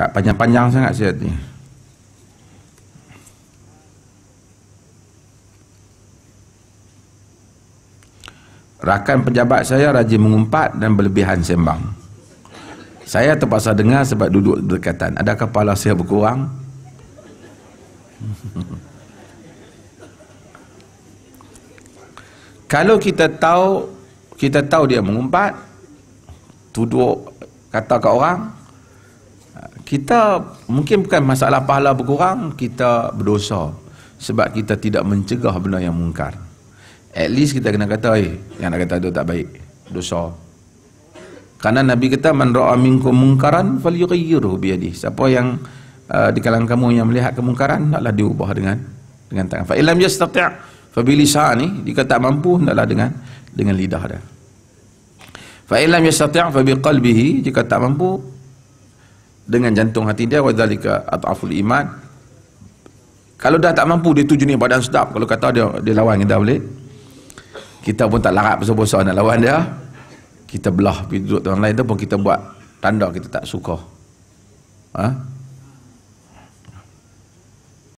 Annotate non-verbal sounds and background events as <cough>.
Tak panjang-panjang sangat saya ni. Rakan pejabat saya rajin mengumpat dan berlebihan sembang. Saya terpaksa dengar sebab duduk berdekatan. Ada kepala saya berkurang? <laughs> Kalau kita tahu kita tahu dia mengumpat, tuduh kata ke orang, kita mungkin bukan masalah pahala berkurang kita berdosa sebab kita tidak mencegah benda yang mungkar at least kita kena kata eh yang nak kata tu tak baik dosa kerana Nabi kata man ra'a minkum mungkaran falyughayyirhu biyadi siapa yang uh, di kalangan kamu yang melihat kemungkaran hendaklah diubah dengan dengan tangan fa illam yastati' fa bi jika tak mampu hendaklah dengan dengan lidah dia fa illam yastati' fa jika tak mampu dengan jantung hati dia wa zalika ataful iman kalau dah tak mampu dia tuju ni badan sedap kalau kata dia dia lawan kita boleh kita pun tak larat bosan-bosan nak lawan dia kita belah pergi duduk orang lain tu pun kita buat tanda kita tak suka ha?